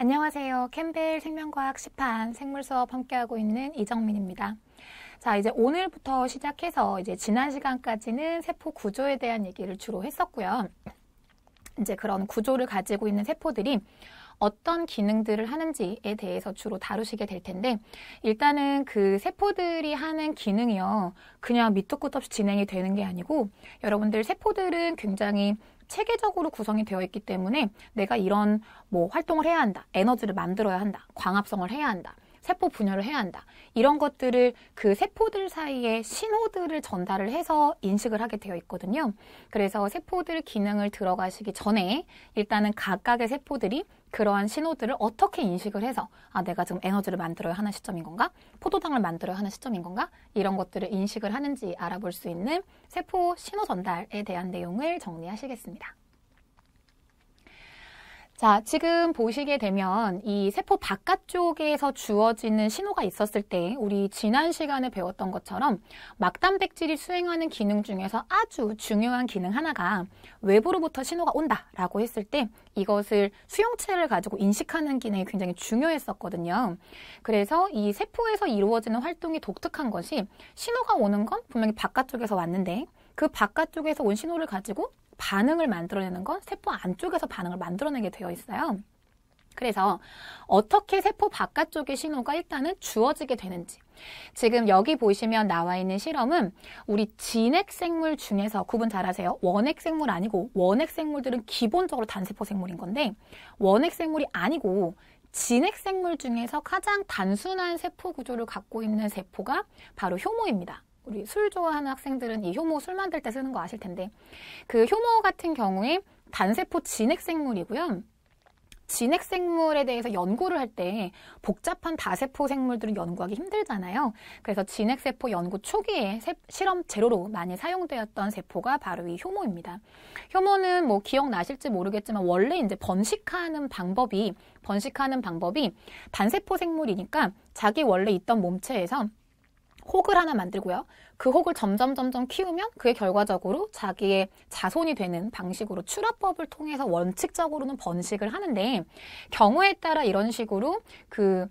안녕하세요. 캠벨 생명과학 시판 생물 수업 함께하고 있는 이정민입니다. 자, 이제 오늘부터 시작해서 이제 지난 시간까지는 세포 구조에 대한 얘기를 주로 했었고요. 이제 그런 구조를 가지고 있는 세포들이 어떤 기능들을 하는지에 대해서 주로 다루시게 될 텐데 일단은 그 세포들이 하는 기능이요 그냥 밑도 끝도 없이 진행이 되는 게 아니고 여러분들 세포들은 굉장히 체계적으로 구성이 되어 있기 때문에 내가 이런 뭐 활동을 해야 한다, 에너지를 만들어야 한다, 광합성을 해야 한다, 세포 분열을 해야 한다. 이런 것들을 그 세포들 사이에 신호들을 전달을 해서 인식을 하게 되어 있거든요. 그래서 세포들 기능을 들어가시기 전에 일단은 각각의 세포들이 그러한 신호들을 어떻게 인식을 해서 아 내가 지금 에너지를 만들어야 하는 시점인 건가 포도당을 만들어야 하는 시점인 건가 이런 것들을 인식을 하는지 알아볼 수 있는 세포 신호 전달에 대한 내용을 정리하시겠습니다. 자, 지금 보시게 되면 이 세포 바깥쪽에서 주어지는 신호가 있었을 때 우리 지난 시간에 배웠던 것처럼 막단백질이 수행하는 기능 중에서 아주 중요한 기능 하나가 외부로부터 신호가 온다라고 했을 때 이것을 수용체를 가지고 인식하는 기능이 굉장히 중요했었거든요. 그래서 이 세포에서 이루어지는 활동이 독특한 것이 신호가 오는 건 분명히 바깥쪽에서 왔는데 그 바깥쪽에서 온 신호를 가지고 반응을 만들어내는 건 세포 안쪽에서 반응을 만들어내게 되어 있어요. 그래서 어떻게 세포 바깥쪽의 신호가 일단은 주어지게 되는지. 지금 여기 보시면 나와 있는 실험은 우리 진핵생물 중에서 구분 잘하세요. 원핵생물 아니고 원핵생물들은 기본적으로 단세포 생물인 건데 원핵생물이 아니고 진핵생물 중에서 가장 단순한 세포 구조를 갖고 있는 세포가 바로 효모입니다. 우리 술 좋아하는 학생들은 이 효모 술 만들 때 쓰는 거 아실 텐데 그 효모 같은 경우에 단세포 진핵생물이고요. 진핵생물에 대해서 연구를 할 때 복잡한 다세포 생물들은 연구하기 힘들잖아요. 그래서 진핵세포 연구 초기에 세, 실험 재료로 많이 사용되었던 세포가 바로 이 효모입니다. 효모는 뭐 기억나실지 모르겠지만 원래 이제 번식하는 방법이 번식하는 방법이 단세포 생물이니까 자기 원래 있던 몸체에서 혹을 하나 만들고요. 그 혹을 점점 점점 키우면 그게 결과적으로 자기의 자손이 되는 방식으로 출하법을 통해서 원칙적으로는 번식을 하는데 경우에 따라 이런 식으로 그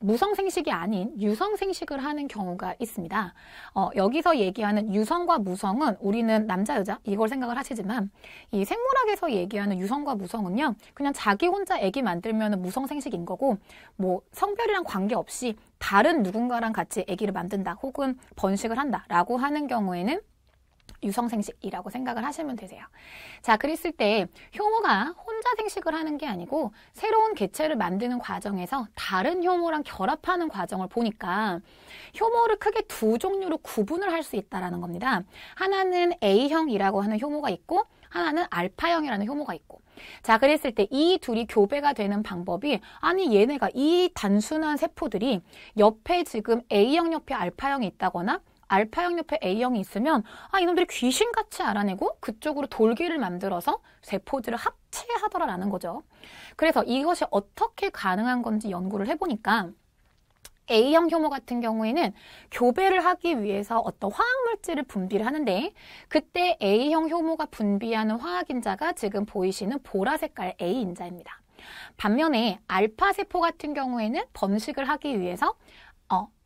무성 생식이 아닌 유성 생식을 하는 경우가 있습니다. 어, 여기서 얘기하는 유성과 무성은 우리는 남자 여자 이걸 생각을 하시지만 이 생물학에서 얘기하는 유성과 무성은요 그냥 자기 혼자 애기 만들면 무성 생식인 거고 뭐 성별이랑 관계없이 다른 누군가랑 같이 애기를 만든다 혹은 번식을 한다라고 하는 경우에는 유성생식이라고 생각을 하시면 되세요. 자, 그랬을 때 효모가 혼자 생식을 하는 게 아니고 새로운 개체를 만드는 과정에서 다른 효모랑 결합하는 과정을 보니까 효모를 크게 두 종류로 구분을 할 수 있다라는 겁니다. 하나는 A형이라고 하는 효모가 있고 하나는 알파형이라는 효모가 있고 자 그랬을 때 이 둘이 교배가 되는 방법이 아니 얘네가 이 단순한 세포들이 옆에 지금 A형 옆에 알파형이 있다거나 알파형 옆에 A형이 있으면 아 이놈들이 귀신같이 알아내고 그쪽으로 돌기를 만들어서 세포들을 합체하더라라는 거죠. 그래서 이것이 어떻게 가능한 건지 연구를 해보니까 A형 효모 같은 경우에는 교배를 하기 위해서 어떤 화학물질을 분비를 하는데 그때 A형 효모가 분비하는 화학인자가 지금 보이시는 보라 색깔 A인자입니다. 반면에 알파 세포 같은 경우에는 번식을 하기 위해서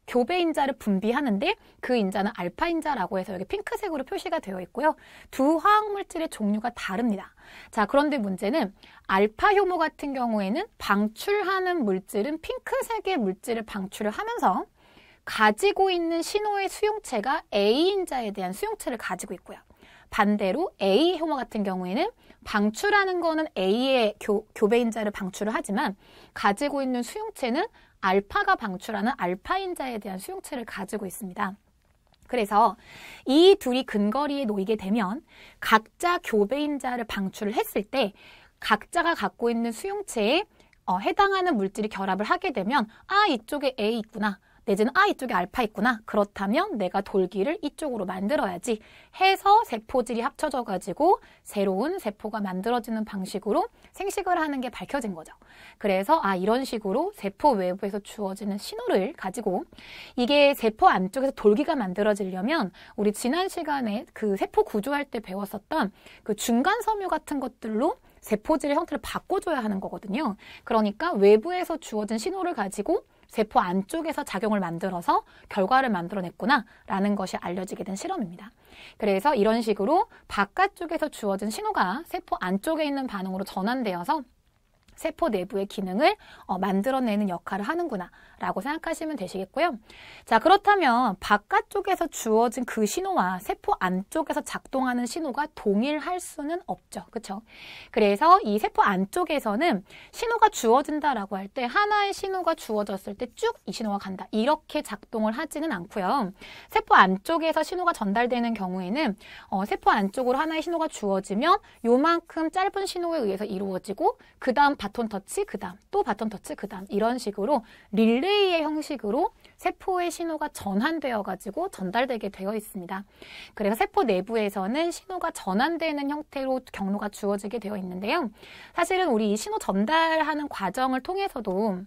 교배 인자를 분비하는데 그 인자는 알파 인자라고 해서 여기 핑크색으로 표시가 되어 있고요. 두 화학 물질의 종류가 다릅니다. 자, 그런데 문제는 알파 효모 같은 경우에는 방출하는 물질은 핑크색의 물질을 방출을 하면서 가지고 있는 신호의 수용체가 A 인자에 대한 수용체를 가지고 있고요. 반대로 A 효모 같은 경우에는 방출하는 거는 A의 교, 교배인자를 방출을 하지만 가지고 있는 수용체는 알파가 방출하는 알파인자에 대한 수용체를 가지고 있습니다. 그래서 이 둘이 근거리에 놓이게 되면 각자 교배인자를 방출을 했을 때 각자가 갖고 있는 수용체에 어, 해당하는 물질이 결합을 하게 되면 아 이쪽에 A 있구나 내지는 아 이쪽에 알파 있구나 그렇다면 내가 돌기를 이쪽으로 만들어야지 해서 세포질이 합쳐져 가지고 새로운 세포가 만들어지는 방식으로 생식을 하는 게 밝혀진 거죠 그래서 아 이런 식으로 세포 외부에서 주어지는 신호를 가지고 이게 세포 안쪽에서 돌기가 만들어지려면 우리 지난 시간에 그 세포 구조할 때 배웠었던 그 중간 섬유 같은 것들로 세포질의 형태를 바꿔줘야 하는 거거든요. 그러니까 외부에서 주어진 신호를 가지고 세포 안쪽에서 작용을 만들어서 결과를 만들어냈구나라는 것이 알려지게 된 실험입니다. 그래서 이런 식으로 바깥쪽에서 주어진 신호가 세포 안쪽에 있는 반응으로 전환되어서 세포 내부의 기능을 어, 만들어내는 역할을 하는구나 라고 생각하시면 되시겠고요. 자 그렇다면 바깥쪽에서 주어진 그 신호와 세포 안쪽에서 작동하는 신호가 동일할 수는 없죠. 그렇 그래서 이 세포 안쪽에서는 신호가 주어진다라고 할 때 하나의 신호가 주어졌을 때 쭉 이 신호가 간다. 이렇게 작동을 하지는 않고요. 세포 안쪽에서 신호가 전달되는 경우에는 어, 세포 안쪽으로 하나의 신호가 주어지면 요만큼 짧은 신호에 의해서 이루어지고 그 다음 바톤 터치 그다음 또 바톤 터치 그다음 이런 식으로 릴레이의 형식으로 세포의 신호가 전환되어 가지고 전달되게 되어 있습니다. 그래서 세포 내부에서는 신호가 전환되는 형태로 경로가 주어지게 되어 있는데요. 사실은 우리 이 신호 전달하는 과정을 통해서도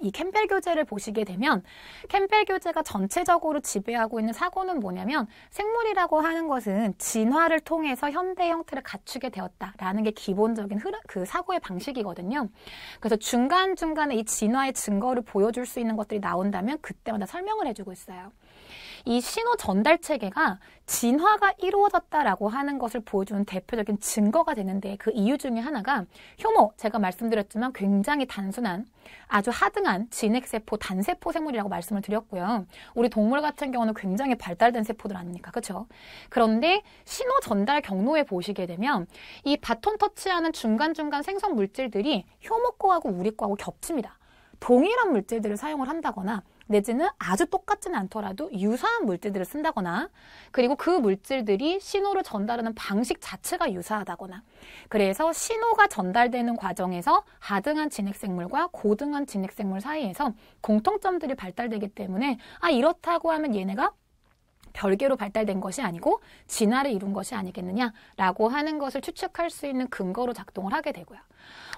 이 캠벨 교재를 보시게 되면 캠벨 교재가 전체적으로 지배하고 있는 사고는 뭐냐면 생물이라고 하는 것은 진화를 통해서 현대 형태를 갖추게 되었다라는 게 기본적인 흐름, 그 사고의 방식이거든요. 그래서 중간중간에 이 진화의 증거를 보여줄 수 있는 것들이 나온다면 그때마다 설명을 해주고 있어요. 이 신호 전달 체계가 진화가 이루어졌다라고 하는 것을 보여주는 대표적인 증거가 되는데 그 이유 중에 하나가 효모, 제가 말씀드렸지만 굉장히 단순한 아주 하등한 진핵세포, 단세포 생물이라고 말씀을 드렸고요. 우리 동물 같은 경우는 굉장히 발달된 세포들 아닙니까? 그렇죠? 그런데 신호 전달 경로에 보시게 되면 이 바톤 터치하는 중간중간 생성 물질들이 효모 거하고 우리 거하고 겹칩니다. 동일한 물질들을 사용을 한다거나 내지는 아주 똑같진 않더라도 유사한 물질들을 쓴다거나 그리고 그 물질들이 신호를 전달하는 방식 자체가 유사하다거나 그래서 신호가 전달되는 과정에서 하등한 진핵생물과 고등한 진핵생물 사이에서 공통점들이 발달되기 때문에 아 이렇다고 하면 얘네가 별개로 발달된 것이 아니고 진화를 이룬 것이 아니겠느냐라고 하는 것을 추측할 수 있는 근거로 작동을 하게 되고요.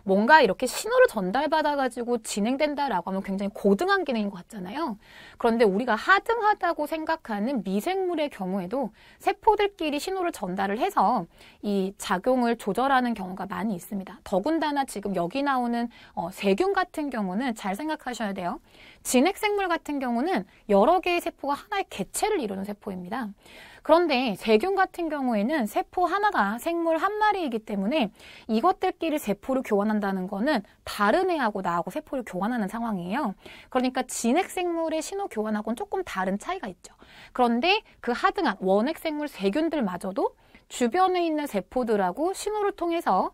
뭔가 이렇게 신호를 전달받아가지고 진행된다라고 하면 굉장히 고등한 기능인 것 같잖아요. 그런데 우리가 하등하다고 생각하는 미생물의 경우에도 세포들끼리 신호를 전달을 해서 이 작용을 조절하는 경우가 많이 있습니다. 더군다나 지금 여기 나오는 어, 세균 같은 경우는 잘 생각하셔야 돼요. 진핵생물 같은 경우는 여러 개의 세포가 하나의 개체를 이루는 세포입니다. 그런데 세균 같은 경우에는 세포 하나가 생물 한 마리이기 때문에 이것들끼리 세포를 교환한다는 거는 다른 애하고 나하고 세포를 교환하는 상황이에요. 그러니까 진핵 생물의 신호 교환하고는 조금 다른 차이가 있죠. 그런데 그 하등한 원핵 생물 세균들마저도 주변에 있는 세포들하고 신호를 통해서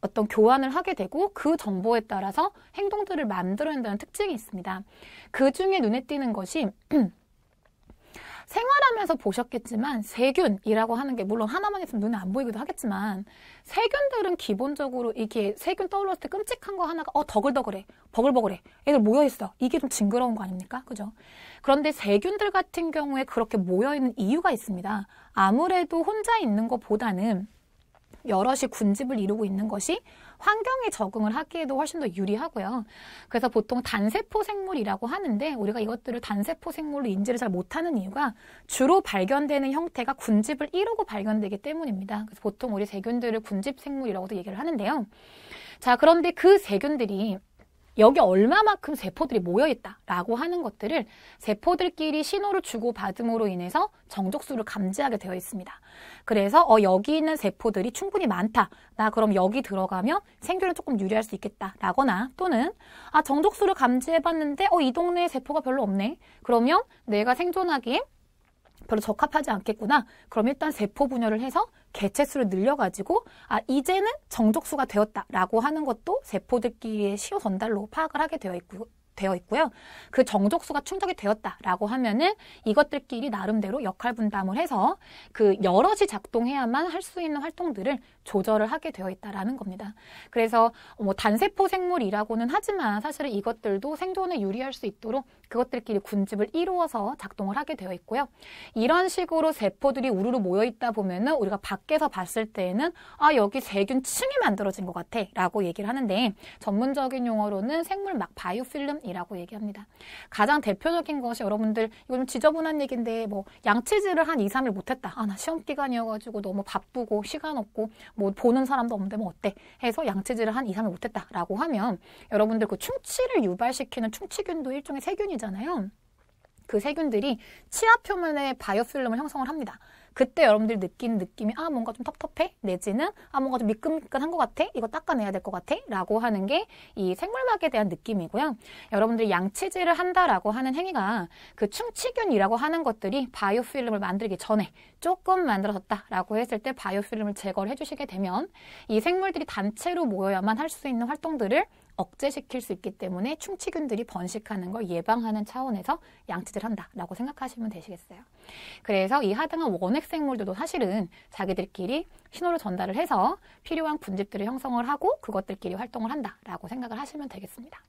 어떤 교환을 하게 되고 그 정보에 따라서 행동들을 만들어낸다는 특징이 있습니다. 그 중에 눈에 띄는 것이 생활하면서 보셨겠지만 세균이라고 하는 게 물론 하나만 있으면 눈에 안 보이기도 하겠지만 세균들은 기본적으로 이게 세균 떠올랐을 때 끔찍한 거 하나가 어 더글더글해 버글버글해 애들 모여있어 이게 좀 징그러운 거 아닙니까 그죠 그런데 세균들 같은 경우에 그렇게 모여있는 이유가 있습니다 아무래도 혼자 있는 것보다는 여럿이 군집을 이루고 있는 것이 환경에 적응을 하기에도 훨씬 더 유리하고요. 그래서 보통 단세포 생물이라고 하는데 우리가 이것들을 단세포 생물로 인지를 잘 못하는 이유가 주로 발견되는 형태가 군집을 이루고 발견되기 때문입니다. 그래서 보통 우리 세균들을 군집 생물이라고도 얘기를 하는데요. 자, 그런데 그 세균들이 여기 얼마만큼 세포들이 모여있다라고 하는 것들을 세포들끼리 신호를 주고받음으로 인해서 정족수를 감지하게 되어 있습니다. 그래서 어, 여기 있는 세포들이 충분히 많다. 나 그럼 여기 들어가면 생존에 조금 유리할 수 있겠다라거나 또는 아 정족수를 감지해봤는데 어, 이 동네에 세포가 별로 없네. 그러면 내가 생존하기에 별로 적합하지 않겠구나. 그럼 일단 세포 분열을 해서 개체 수를 늘려가지고 아 이제는 정족수가 되었다라고 하는 것도 세포들끼리의 시효 전달로 파악을 하게 되어 있고 되어 있고요. 그 정족수가 충족이 되었다라고 하면은 이것들끼리 나름대로 역할 분담을 해서 그 여럿이 작동해야만 할 수 있는 활동들을 조절을 하게 되어 있다라는 겁니다. 그래서 뭐 단세포 생물이라고는 하지만 사실은 이것들도 생존에 유리할 수 있도록 그것들끼리 군집을 이루어서 작동을 하게 되어 있고요. 이런 식으로 세포들이 우르르 모여 있다 보면은 우리가 밖에서 봤을 때에는 아 여기 세균층이 만들어진 것 같아라고 얘기를 하는데 전문적인 용어로는 생물 막 바이오필름이라고 얘기합니다. 가장 대표적인 것이 여러분들 이거 좀 지저분한 얘기인데 뭐 양치질을 한 2, 3일 못했다. 아나 시험 기간이어가지고 너무 바쁘고 시간 없고 뭐 보는 사람도 없는데 뭐 어때? 해서 양치질을 한 2, 3일 못했다라고 하면 여러분들 그 충치를 유발시키는 충치균도 일종의 세균이 되잖아요. 그 세균들이 치아 표면에 바이오필름을 형성을 합니다. 그때 여러분들 느낀 느낌이 아 뭔가 좀 텁텁해 내지는 아 뭔가 좀 미끈미끈한 것 같아 이거 닦아내야 될 것 같아 라고 하는 게 이 생물막에 대한 느낌이고요 여러분들이 양치질을 한다라고 하는 행위가 그 충치균이라고 하는 것들이 바이오필름을 만들기 전에 조금 만들어졌다라고 했을 때 바이오필름을 제거를 해주시게 되면 이 생물들이 단체로 모여야만 할 수 있는 활동들을 억제시킬 수 있기 때문에 충치균들이 번식하는 걸 예방하는 차원에서 양치질 한다라고 생각하시면 되시겠어요. 그래서 이 하등한 원핵 생물들도 사실은 자기들끼리 신호를 전달을 해서 필요한 분집들을 형성을 하고 그것들끼리 활동을 한다라고 생각을 하시면 되겠습니다.